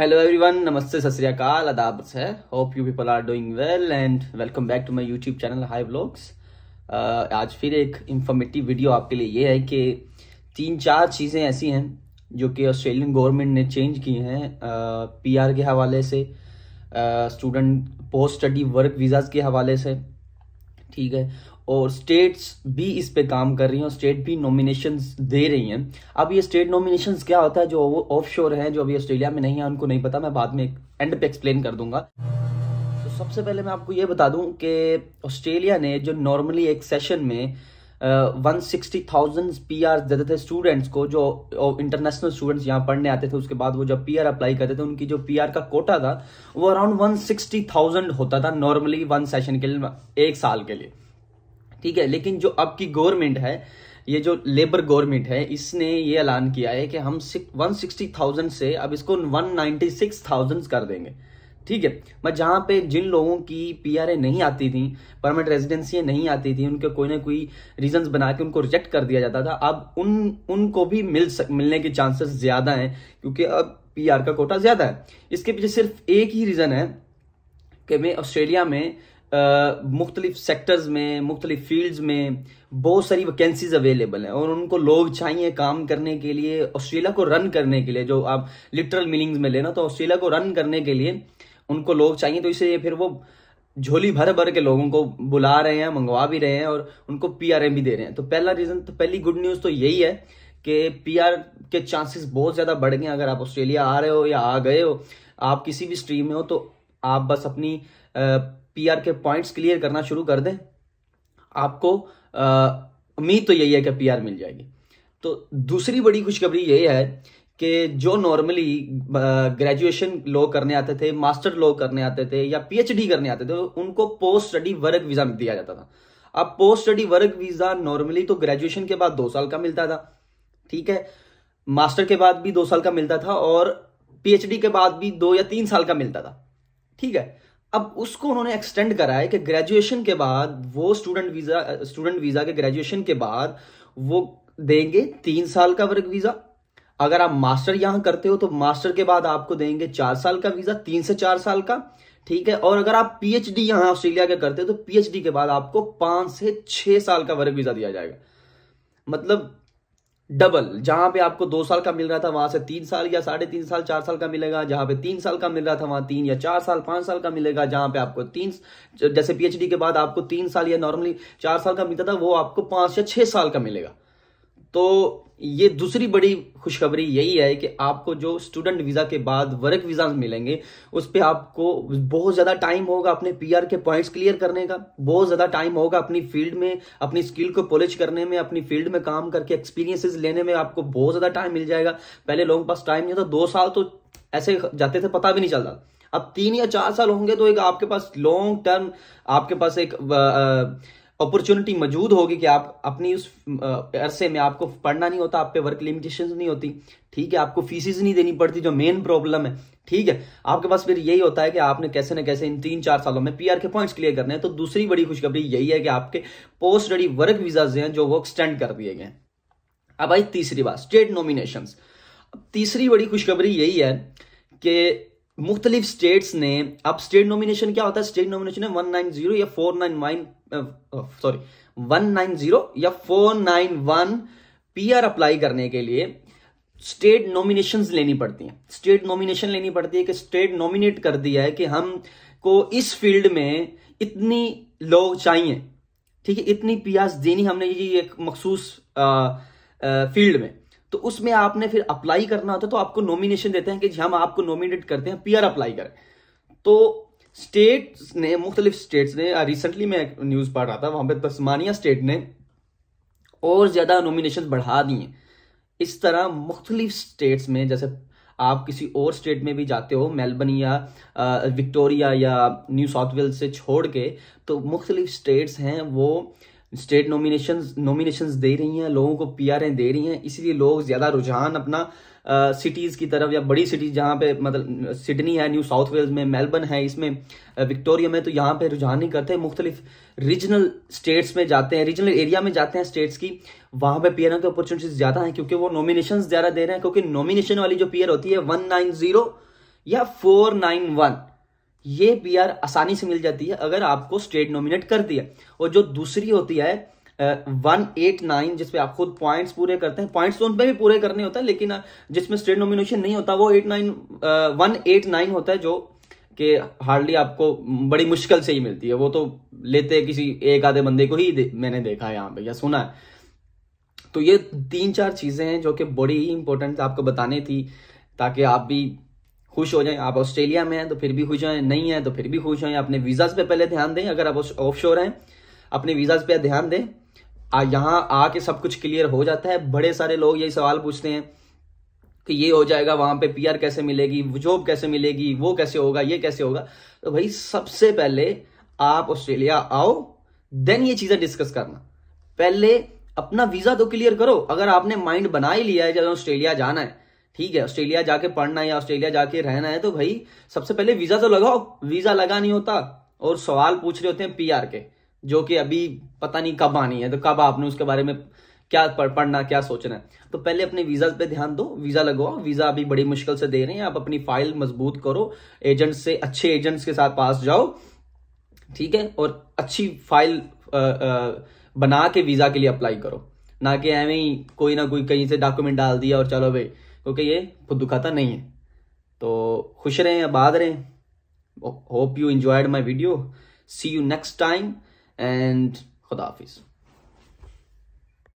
hello everyone नमस्ते सत श्रीकाल आदाब hope you people are doing well and welcome back to my YouTube channel hi blogs आज फिर एक इंफॉर्मेटिव वीडियो आपके लिए ये है कि तीन चार चीज़ें ऐसी हैं जो कि ऑस्ट्रेलियन गवर्नमेंट ने चेंज की हैं पीआर uh, के हवाले से student post study work visas के हवाले से ठीक है और स्टेट्स भी इस पे काम कर रही हैं और स्टेट भी नॉमिनेशन दे रही हैं अब ये स्टेट नॉमिनेशन क्या होता है जो ऑफ शोर हैं जो अभी ऑस्ट्रेलिया में नहीं है उनको नहीं पता मैं बाद में एंड पे एक्सप्लेन कर दूंगा तो सबसे पहले मैं आपको ये बता दूं कि ऑस्ट्रेलिया ने जो नॉर्मली एक सेशन में one sixty thousand P R देते थे स्टूडेंट्स को जो इंटरनेशनल स्टूडेंट्स यहाँ पढ़ने आते थे उसके बाद वो जब पी आर अप्लाई करते थे उनकी जो पी आर का कोटा था वो अराउंड वन सिक्सटी थाउजेंड होता था नॉर्मली वन सेशन के लिए एक साल के लिए ठीक है लेकिन जो अब की गवर्नमेंट है ये जो लेबर गवर्नमेंट है इसने ये ऐलान किया है कि हम वन सिक्सटी थाउजेंड से अब इसको वन नाइनटी सिक्स थाउजेंड कर देंगे ठीक है मैं जहां पे जिन लोगों की पीआरए नहीं आती थी परमानेंट रेजिडेंसी नहीं आती थी उनके कोई ना कोई रीजंस बना के उनको रिजेक्ट कर दिया जाता था अब उन उनको भी मिल सक, मिलने के चांसेस ज़्यादा हैं क्योंकि अब पीआर का कोटा ज़्यादा है इसके पीछे सिर्फ एक ही रीज़न है कि मैं ऑस्ट्रेलिया में मुख्तलिफ सेक्टर्स में मुख्तलिफ फील्ड्स में बहुत सारी वैकेंसीज अवेलेबल हैं और उनको लोग चाहिए काम करने के लिए ऑस्ट्रेलिया को रन करने के लिए जो आप लिटरल मीनिंग्स में लेना तो ऑस्ट्रेलिया को रन करने के लिए उनको लोग चाहिए तो इसलिए फिर वो झोली भर भर के लोगों को बुला रहे हैं मंगवा भी रहे हैं और उनको पी आर भी दे रहे हैं तो पहला रीज़न तो पहली गुड न्यूज़ तो यही है कि पी आर के चांसेस बहुत ज़्यादा बढ़ गए अगर आप ऑस्ट्रेलिया आ रहे हो या आ गए हो आप किसी भी स्ट्रीम में हो तो आप बस अपनी आ, पीआर के पॉइंट्स क्लियर करना शुरू कर दें आपको उम्मीद तो यही है कि पीआर मिल जाएगी तो दूसरी बड़ी खुशखबरी यही है कि जो नॉर्मली ग्रेजुएशन लॉ करने आते थे मास्टर लॉ करने आते थे या पीएचडी करने आते थे उनको पोस्ट स्टडी वर्क वीज़ा दिया जाता था अब post study work visa normally तो ग्रेजुएशन के बाद दो साल का मिलता था ठीक है मास्टर के बाद भी दो साल का मिलता था और पीएचडी के बाद भी दो या तीन साल का मिलता था ठीक है अब उसको उन्होंने एक्सटेंड करा है कि ग्रेजुएशन के बाद वो स्टूडेंट वीज़ा स्टूडेंट वीज़ा के ग्रेजुएशन के बाद वो देंगे तीन साल का वर्क वीज़ा अगर आप मास्टर यहां करते हो तो मास्टर के बाद आपको देंगे चार साल का वीज़ा तीन से चार साल का ठीक है और अगर आप पीएचडी यहां ऑस्ट्रेलिया के करते हो तो पीएचडी के बाद आपको पांच से छह साल का वर्क वीज़ा दिया जाएगा मतलब डबल जहां पे आपको दो साल का मिल रहा था वहां से तीन साल या साढ़े तीन साल चार साल का मिलेगा जहां पे तीन साल का मिल रहा था वहां तीन या चार साल पांच साल का मिलेगा जहां पे आपको तीन जैसे पीएचडी के बाद आपको तीन साल या नॉर्मली चार साल का मिलता था वो आपको पांच या छह साल का मिलेगा तो ये दूसरी बड़ी खुशखबरी यही है कि आपको जो स्टूडेंट वीज़ा के बाद वर्क वीज़ा मिलेंगे उस पर आपको बहुत ज़्यादा टाइम होगा अपने पीआर के पॉइंट्स क्लियर करने का बहुत ज़्यादा टाइम होगा अपनी फील्ड में अपनी स्किल को पॉलिश करने में अपनी फील्ड में काम करके एक्सपीरियंसेस लेने में आपको बहुत ज़्यादा टाइम मिल जाएगा पहले लोगों के पास टाइम नहीं था दो साल तो ऐसे जाते थे पता भी नहीं चलता अब तीन या चार साल होंगे तो एक आपके पास लॉन्ग टर्म आपके पास एक आ, आ, अपॉर्चुनिटी मौजूद होगी कि आप अपनी उस अरसे में आपको पढ़ना नहीं होता आप पे वर्क लिमिटेशन नहीं होती ठीक है आपको फीसिस नहीं देनी पड़ती जो मेन प्रॉब्लम है ठीक है आपके पास फिर यही होता है कि आपने कैसे ना कैसे इन तीन चार सालों में पीआर के पॉइंट्स क्लियर करने हैं तो दूसरी बड़ी खुशखबरी यही है कि आपके पोस्ट स्टडी वर्क वीजा हैं जो वो एक्सटेंड कर दिए गए अब आई तीसरी बात स्टेट नॉमिनेशन तीसरी बड़ी खुशखबरी यही है कि मुख्तलिफ स्टेट्स ने अब स्टेट नॉमिनेशन क्या होता है स्टेट नॉमिनेशन है वन नाइन जीरो या four nine one sorry one nine zero या four nine one P R apply करने के लिए स्टेट नॉमिनेशन लेनी पड़ती हैं स्टेट नॉमिनेशन लेनी पड़ती है कि स्टेट नॉमिनेट कर दिया है कि हम को इस फील्ड में इतनी लोग चाहिए ठीक है इतनी पी आर देनी हमने ये एक मखसूस फील्ड में तो उसमें आपने फिर अप्लाई करना होता है तो आपको नॉमिनेशन देते हैं कि हम आपको नॉमिनेट करते हैं पीआर अप्लाई करें तो स्टेट ने मुख्तलिफ स्टेट ने रिसेंटली मैं न्यूज़ पढ़ रहा था वहां पर तस्मानिया स्टेट ने और ज़्यादा नॉमिनेशन बढ़ा दिए इस तरह मुख्तलिफ स्टेट्स में जैसे आप किसी और स्टेट में भी जाते हो मेलबर्न या विक्टोरिया या न्यू साउथ वेल्स से छोड़ के तो मुख्तलिफ स्टेट्स हैं वो स्टेट नॉमिनेशन नॉमिनेशन दे रही हैं लोगों को पी दे रही हैं इसीलिए लोग ज़्यादा रुझान अपना सिटीज़ की तरफ या बड़ी सिटीज जहाँ पे मतलब सिडनी है न्यू साउथ वेल्स में मेलबर्न है इसमें विक्टोरिया में तो यहाँ पे रुझान नहीं करते मुख्तलिफ रीजनल स्टेट्स में जाते हैं रीजनल एरिया में जाते हैं स्टेट्स की वहाँ पे पीएनओ की अपॉर्चुनिटीज ज़्यादा हैं क्योंकि वो नॉमिनेशन ज़्यादा दे रहे हैं क्योंकि नॉमिनेशन वाली जो पीयर होती है वन नाइन जीरो या फोर नाइन वन ये बी आर आसानी से मिल जाती है अगर आपको स्टेट नॉमिनेट कर दिया और जो दूसरी होती है वन एट नाइन जिसपे आप खुद पॉइंट्स पूरे करते हैं पॉइंट्स तो उनपे भी पूरे करने होता है लेकिन जिसमें स्टेट नॉमिनेशन नहीं होता वो eight nine one eight nine होता है जो कि हार्डली आपको बड़ी मुश्किल से ही मिलती है वो तो लेते किसी एक आधे बंदे को ही दे, मैंने देखा है यहाँ पे या सुना है तो ये तीन चार चीजें हैं जो कि बड़ी ही इंपॉर्टेंट आपको बतानी थी ताकि आप भी खुश हो जाएं आप ऑस्ट्रेलिया में हैं तो फिर भी खुश हो नहीं है तो फिर भी खुश हो अपने वीज़ाज पे पहले ध्यान दें अगर आप ऑफ शोर हैं अपने वीज़ाज पे ध्यान दें यहाँ आके सब कुछ क्लियर हो जाता है बड़े सारे लोग यही सवाल पूछते हैं कि ये हो जाएगा वहां पे पीआर कैसे मिलेगी जॉब कैसे मिलेगी वो कैसे होगा ये कैसे होगा तो भाई सबसे पहले आप ऑस्ट्रेलिया आओ देन ये चीजें डिस्कस करना पहले अपना वीजा तो क्लियर करो अगर आपने माइंड बना ही लिया है जब ऑस्ट्रेलिया जाना है ठीक है ऑस्ट्रेलिया जाके पढ़ना है ऑस्ट्रेलिया जाके रहना है तो भाई सबसे पहले वीजा तो लगाओ वीजा लगा नहीं होता और सवाल पूछ रहे होते हैं पीआर के जो कि अभी पता नहीं कब आनी है तो कब आपने उसके बारे में क्या पढ़ना क्या सोचना है तो पहले अपने वीजा पे ध्यान दो वीजा लगवाओ वीजा अभी बड़ी मुश्किल से दे रहे हैं आप अपनी फाइल मजबूत करो एजेंट से अच्छे एजेंट्स के साथ पास जाओ ठीक है और अच्छी फाइल आ, आ, बना के वीजा के लिए अप्लाई करो ना कि एवं कोई ना कोई कहीं से डॉक्यूमेंट डाल दिया और चलो भाई क्योंकि ये खुद दुखाता नहीं है तो खुश रहें आबाद रहें hope you enjoyed my video see you next time and खुदाफिज